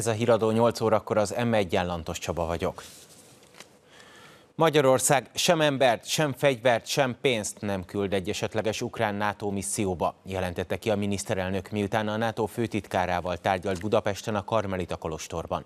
Ez a híradó 8 órakor az M1 Jellantos Csaba vagyok. Magyarország sem embert, sem fegyvert, sem pénzt nem küld egy esetleges ukrán NATO misszióba, jelentette ki a miniszterelnök, miután a NATO főtitkárával tárgyalt Budapesten a Karmelita Kolostorban.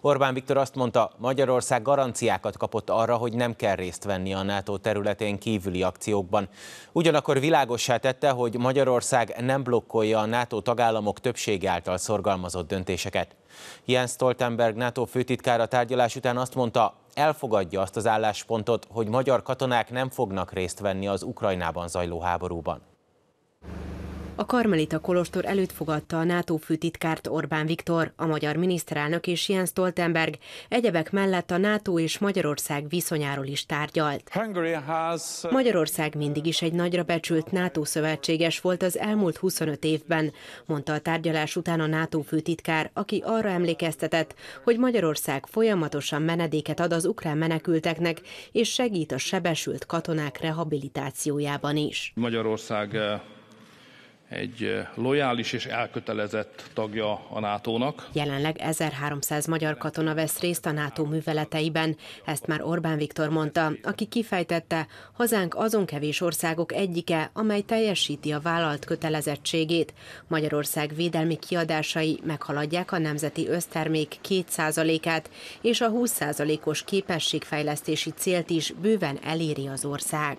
Orbán Viktor azt mondta, Magyarország garanciákat kapott arra, hogy nem kell részt venni a NATO területén kívüli akciókban. Ugyanakkor világossá tette, hogy Magyarország nem blokkolja a NATO tagállamok többsége által szorgalmazott döntéseket. Jens Stoltenberg NATO főtitkára tárgyalás után azt mondta, elfogadja azt az álláspontot, hogy magyar katonák nem fognak részt venni az Ukrajnában zajló háborúban. A Karmelita Kolostor előtt fogadta a NATO főtitkárt Orbán Viktor, a magyar miniszterelnök és Jens Stoltenberg, egyebek mellett a NATO és Magyarország viszonyáról is tárgyalt. Uh, Magyarország mindig is egy nagyra becsült NATO szövetséges volt az elmúlt 25 évben, mondta a tárgyalás után a NATO főtitkár, aki arra emlékeztetett, hogy Magyarország folyamatosan menedéket ad az ukrán menekülteknek, és segít a sebesült katonák rehabilitációjában is. Magyarország uh, egy lojális és elkötelezett tagja a NATO-nak. Jelenleg 1300 magyar katona vesz részt a NATO műveleteiben, ezt már Orbán Viktor mondta, aki kifejtette, hazánk azon kevés országok egyike, amely teljesíti a vállalt kötelezettségét. Magyarország védelmi kiadásai meghaladják a nemzeti össztermék 2%-át, és a 20%-os képességfejlesztési célt is bőven eléri az ország.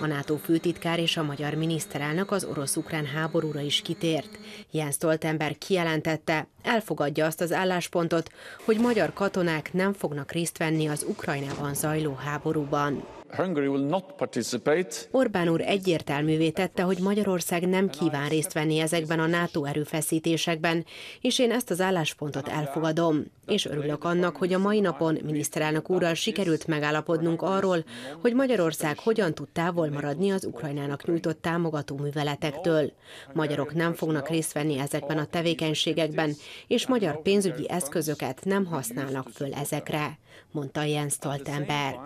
A NATO főtitkár és a magyar miniszterelnök az orosz-ukrán ukrán háborúra is kitért. Jens Stoltenberg kijelentette, elfogadja azt az álláspontot, hogy magyar katonák nem fognak részt venni az Ukrajnában zajló háborúban. Orbán úr egyértelművé tette, hogy Magyarország nem kíván részt venni ezekben a NATO erőfeszítésekben, és én ezt az álláspontot elfogadom. És örülök annak, hogy a mai napon miniszterelnök úrral sikerült megállapodnunk arról, hogy Magyarország hogyan tud távol maradni az Ukrajnának nyújtott támogató műveletektől. Magyarok nem fognak részt venni ezekben a tevékenységekben, és magyar pénzügyi eszközöket nem használnak föl ezekre, mondta Jens Stoltenberg.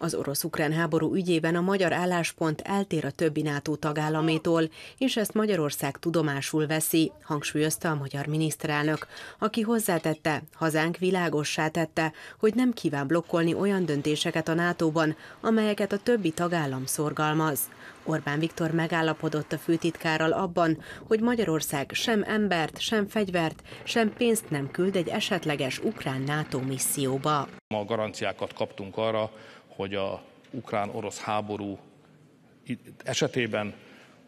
Az orosz-ukrán háború ügyében a magyar álláspont eltér a többi NATO tagállamétól, és ezt Magyarország tudomásul veszi, hangsúlyozta a magyar miniszterelnök, aki hozzátette, hazánk világossá tette, hogy nem kíván blokkolni olyan döntéseket a NATO-ban, amelyeket a többi tagállam szorgalmaz. Orbán Viktor megállapodott a főtitkárral abban, hogy Magyarország sem embert, sem fegyvert, sem pénzt nem küld egy esetleges ukrán NATO misszióba. Ma garanciákat kaptunk arra, hogy a ukrán-orosz háború esetében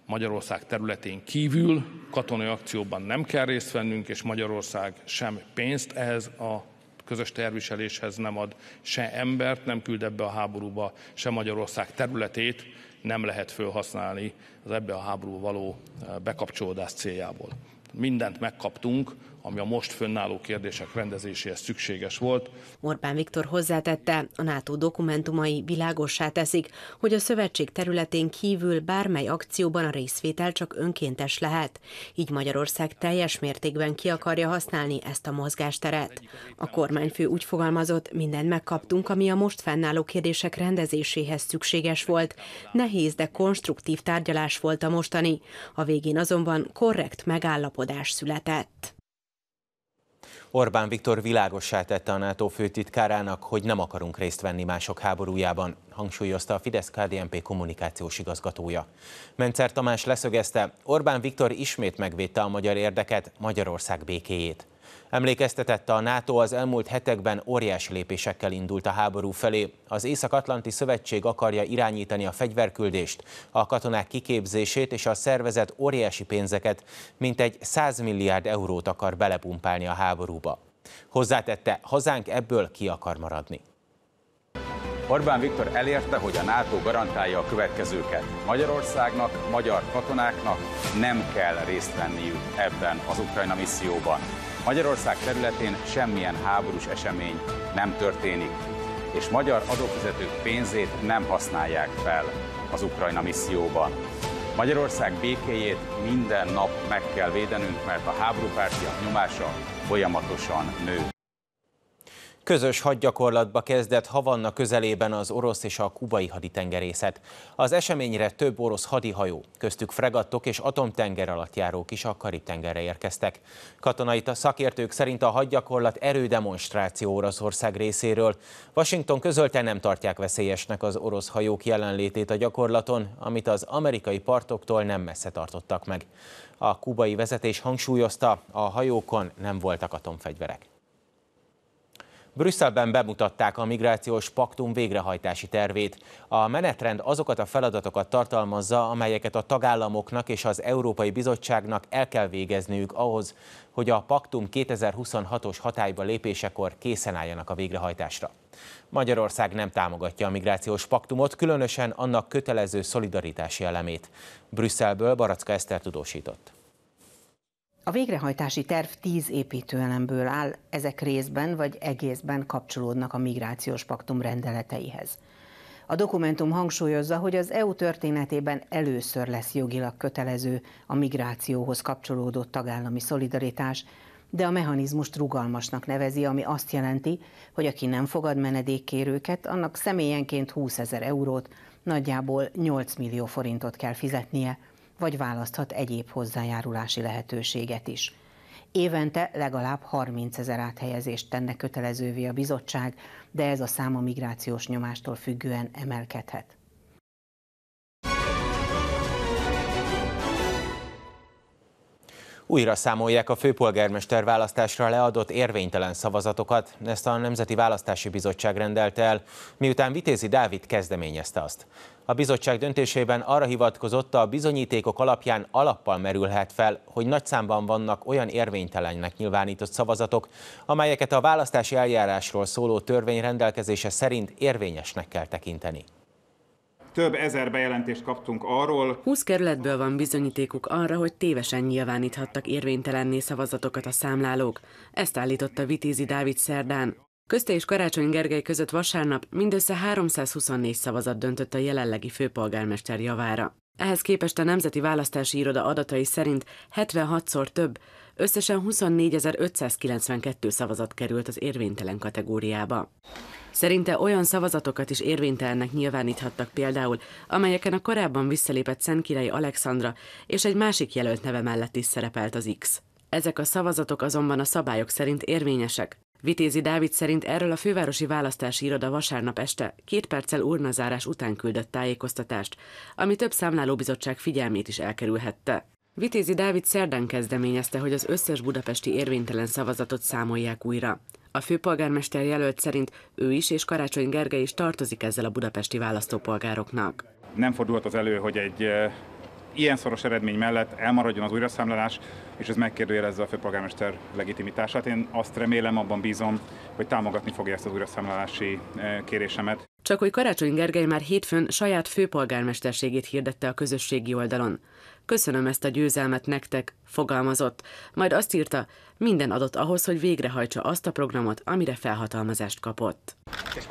Magyarország területén kívül katonai akcióban nem kell részt vennünk, és Magyarország sem pénzt ehhez a közös terviseléshez nem ad se embert, nem küld ebbe a háborúba, se Magyarország területét nem lehet felhasználni az ebbe a háború való eh, bekapcsolódás céljából. Mindent megkaptunk, ami a most fönnálló kérdések rendezéséhez szükséges volt. Orbán Viktor hozzátette, a NATO dokumentumai világossá teszik, hogy a szövetség területén kívül bármely akcióban a részvétel csak önkéntes lehet. Így Magyarország teljes mértékben ki akarja használni ezt a mozgásteret. A kormányfő úgy fogalmazott, mindent megkaptunk, ami a most fennálló kérdések rendezéséhez szükséges volt. Nehéz, de konstruktív tárgyalás volt a mostani. A végén azonban korrekt megállapodás született. Orbán Viktor világossá tette a NATO főtitkárának, hogy nem akarunk részt venni mások háborújában, hangsúlyozta a Fidesz-KDNP kommunikációs igazgatója. Mencer Tamás leszögezte, Orbán Viktor ismét megvédte a magyar érdeket, Magyarország békéjét. Emlékeztetett a NATO az elmúlt hetekben óriási lépésekkel indult a háború felé. Az Észak-Atlanti Szövetség akarja irányítani a fegyverküldést, a katonák kiképzését és a szervezet óriási pénzeket, mintegy 100 milliárd eurót akar belepumpálni a háborúba. Hozzátette, hazánk ebből ki akar maradni. Orbán Viktor elérte, hogy a NATO garantálja a következőket. Magyarországnak, magyar katonáknak nem kell részt venniük ebben az Ukrajna misszióban. Magyarország területén semmilyen háborús esemény nem történik, és magyar adófizetők pénzét nem használják fel az Ukrajna misszióban. Magyarország békéjét minden nap meg kell védenünk, mert a háborúpártiak nyomása folyamatosan nő. Közös hadgyakorlatba kezdett Havanna közelében az orosz és a kubai haditengerészet. Az eseményre több orosz hadihajó, köztük fregattok és atomtenger alatt járók is a Karib-tengerre érkeztek. Katonai szakértők szerint a hadgyakorlat erődemonstráció Oroszország részéről. Washington közölte nem tartják veszélyesnek az orosz hajók jelenlétét a gyakorlaton, amit az amerikai partoktól nem messze tartottak meg. A kubai vezetés hangsúlyozta, a hajókon nem voltak atomfegyverek. Brüsszelben bemutatták a migrációs paktum végrehajtási tervét. A menetrend azokat a feladatokat tartalmazza, amelyeket a tagállamoknak és az Európai Bizottságnak el kell végezniük ahhoz, hogy a paktum 2026-os hatályba lépésekor készen álljanak a végrehajtásra. Magyarország nem támogatja a migrációs paktumot, különösen annak kötelező szolidaritási elemét. Brüsszelből Baracka Eszter tudósított. A végrehajtási terv tíz építőelemből áll, ezek részben vagy egészben kapcsolódnak a migrációs paktum rendeleteihez. A dokumentum hangsúlyozza, hogy az EU történetében először lesz jogilag kötelező a migrációhoz kapcsolódó tagállami szolidaritás, de a mechanizmust rugalmasnak nevezi, ami azt jelenti, hogy aki nem fogad menedékkérőket, annak személyenként 20 ezer eurót, nagyjából 8 millió forintot kell fizetnie – vagy választhat egyéb hozzájárulási lehetőséget is. Évente legalább 30 ezer áthelyezést tenne kötelezővé a bizottság, de ez a szám a migrációs nyomástól függően emelkedhet. Újra számolják a főpolgármester választásra leadott érvénytelen szavazatokat, ezt a Nemzeti Választási Bizottság rendelte el, miután Vitézi Dávid kezdeményezte azt. A bizottság döntésében arra hivatkozott, a bizonyítékok alapján alappal merülhet fel, hogy nagy számban vannak olyan érvénytelennek nyilvánított szavazatok, amelyeket a választási eljárásról szóló törvény rendelkezése szerint érvényesnek kell tekinteni. Több ezer bejelentést kaptunk arról. 20 kerületből van bizonyítékuk arra, hogy tévesen nyilváníthattak érvénytelenné szavazatokat a számlálók. Ezt állította Vitézi Dávid szerdán. Közte és Karácsony Gergely között vasárnap mindössze 324 szavazat döntött a jelenlegi főpolgármester javára. Ehhez képest a Nemzeti Választási Iroda adatai szerint 76-szor több, Összesen 24.592 szavazat került az érvénytelen kategóriába. Szerinte olyan szavazatokat is érvénytelennek nyilváníthattak például, amelyeken a korábban visszalépett Szentkirályi Alexandra és egy másik jelölt neve mellett is szerepelt az X. Ezek a szavazatok azonban a szabályok szerint érvényesek. Vitézi Dávid szerint erről a fővárosi választási iroda vasárnap este két perccel urnazárás után küldött tájékoztatást, ami több számlálóbizottság figyelmét is elkerülhette. Vitézi Dávid szerdán kezdeményezte, hogy az összes budapesti érvénytelen szavazatot számolják újra. A főpolgármester jelölt szerint ő is és Karácsony Gergely is tartozik ezzel a budapesti választópolgároknak. Nem fordulhat az elő, hogy egy eh, ilyen szoros eredmény mellett elmaradjon az újraszámlálás, és ez megkérdőjelezze a főpolgármester legitimitását. Én azt remélem, abban bízom, hogy támogatni fogja ezt az újraszámlálási eh, kérésemet. Csak hogy Karácsony Gergely már hétfőn saját főpolgármesterségét hirdette a közösségi oldalon köszönöm ezt a győzelmet nektek, fogalmazott, majd azt írta, minden adott ahhoz, hogy végrehajtsa azt a programot, amire felhatalmazást kapott.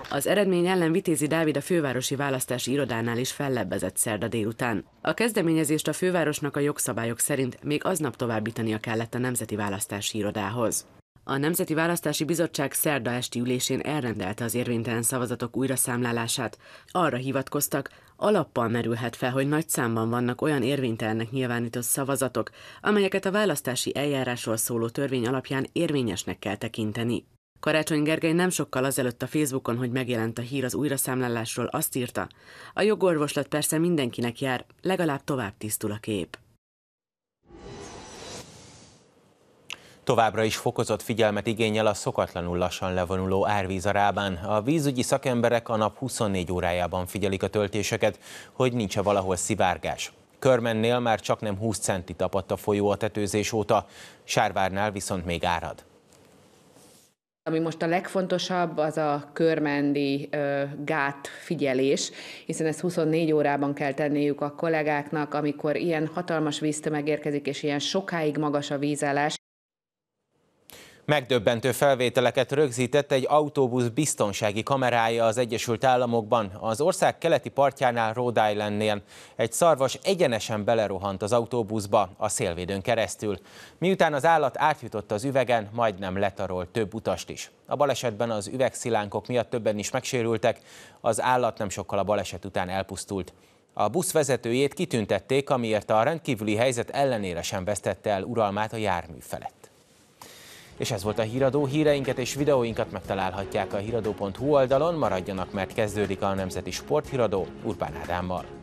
Az eredmény ellen Vitézi Dávid a fővárosi választási irodánál is fellebbezett szerda délután. A kezdeményezést a fővárosnak a jogszabályok szerint még aznap továbbítania kellett a Nemzeti Választási Irodához. A Nemzeti Választási Bizottság szerda esti ülésén elrendelte az érvénytelen szavazatok újraszámlálását. Arra hivatkoztak, alappal merülhet fel, hogy nagy számban vannak olyan érvénytelennek nyilvánított szavazatok, amelyeket a választási eljárásról szóló törvény alapján érvényesnek kell tekinteni. Karácsony Gergely nem sokkal azelőtt a Facebookon, hogy megjelent a hír az újraszámlálásról, azt írta, a jogorvoslat persze mindenkinek jár, legalább tovább tisztul a kép. Továbbra is fokozott figyelmet igényel a szokatlanul lassan levonuló árvíz a Rábán. A vízügyi szakemberek a nap 24 órájában figyelik a töltéseket, hogy nincs-e valahol szivárgás. Körmennél már csak nem 20 centi tapadt a folyó a tetőzés óta, Sárvárnál viszont még árad. Ami most a legfontosabb, az a körmendi ö, gát figyelés, hiszen ezt 24 órában kell tenniük a kollégáknak, amikor ilyen hatalmas víztömeg érkezik, és ilyen sokáig magas a vízállás, Megdöbbentő felvételeket rögzített egy autóbusz biztonsági kamerája az Egyesült Államokban, az ország keleti partjánál Rhode Islandnél. Egy szarvas egyenesen belerohant az autóbuszba a szélvédőn keresztül. Miután az állat átjutott az üvegen, majdnem letarolt több utast is. A balesetben az üvegszilánkok miatt többen is megsérültek, az állat nem sokkal a baleset után elpusztult. A busz vezetőjét kitüntették, amiért a rendkívüli helyzet ellenére sem vesztette el uralmát a jármű felett. És ez volt a híradó, híreinket és videóinkat megtalálhatják a híradó.hu oldalon, maradjanak, mert kezdődik a Nemzeti Sporthíradó Urbán Ádámmal.